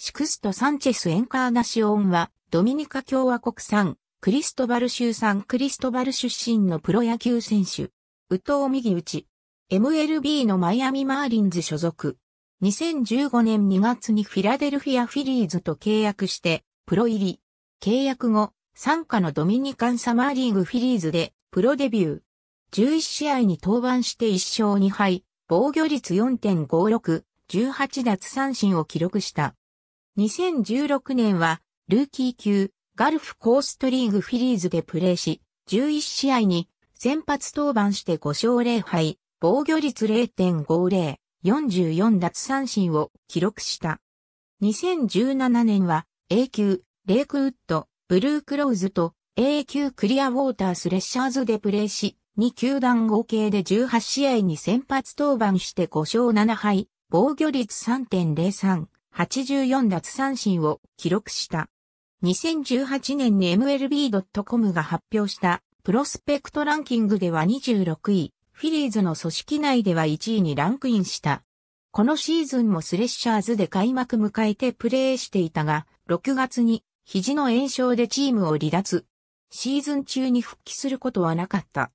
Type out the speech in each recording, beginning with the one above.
シクスト・サンチェス・エンカーナシオンは、ドミニカ共和国産、クリストバル州産クリストバル出身のプロ野球選手。宇藤右打ち。MLB のマイアミ・マーリンズ所属。2015年2月にフィラデルフィア・フィリーズと契約して、プロ入り。契約後、参加のドミニカンサマーリーグフィリーズで、プロデビュー。11試合に登板して1勝2敗、防御率4.56、18奪三振を記録した。2016年は、ルーキー級、ガルフコーストリーグフィリーズでプレーし、11試合に先発登板して5勝0敗、防御率0.50、44奪三振を記録した。2017年は A 級、レイクウッド、ブルークローズと A 級クリアウォータースレッシャーズでプレーし、2球団合計で18試合に先発登板して5勝7敗、防御率3.03、84奪三振を記録した。2018年に MLB.com が発表したプロスペクトランキングでは26位、フィリーズの組織内では1位にランクインした。このシーズンもスレッシャーズで開幕迎えてプレーしていたが、6月に肘の炎症でチームを離脱。シーズン中に復帰することはなかった。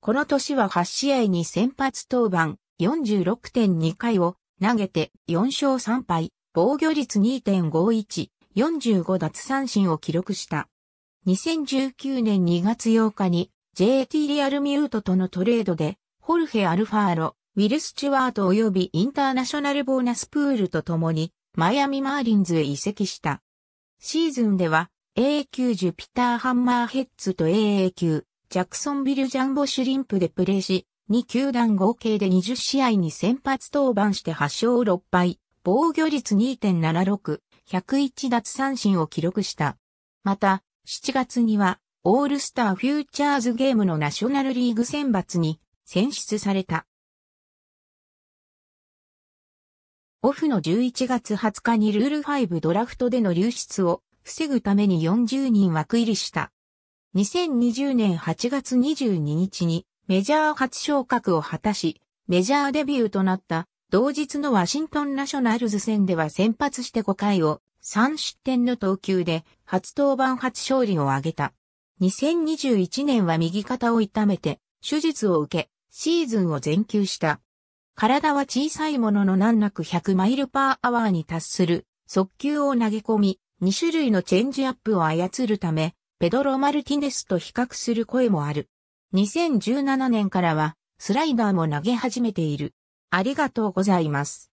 この年は8試合に先発登板46.2回を投げて4勝3敗、防御率2.51、45奪三振を記録した。2019年2月8日に JT リアルミュートとのトレードで、ホルフェ・アルファーロ、ウィル・スチュワート及びインターナショナルボーナスプールと共に、マイアミ・マーリンズへ移籍した。シーズンでは、AA 級ジュピター・ハンマーヘッズと AA 級、ジャクソンビル・ジャンボ・シュリンプでプレーし、2球団合計で20試合に先発登板して8勝6敗、防御率2.76、101奪三振を記録した。また、7月には、オールスターフューチャーズゲームのナショナルリーグ選抜に選出された。オフの11月20日にルール5ドラフトでの流出を防ぐために40人枠入りした。2020年8月22日にメジャー初昇格を果たし、メジャーデビューとなった同日のワシントンナショナルズ戦では先発して5回を3失点の投球で初登板初勝利を挙げた。2021年は右肩を痛めて手術を受けシーズンを全休した。体は小さいものの難なく100マイルパーアワーに達する速球を投げ込み2種類のチェンジアップを操るためペドロ・マルティネスと比較する声もある。2017年からはスライダーも投げ始めている。ありがとうございます。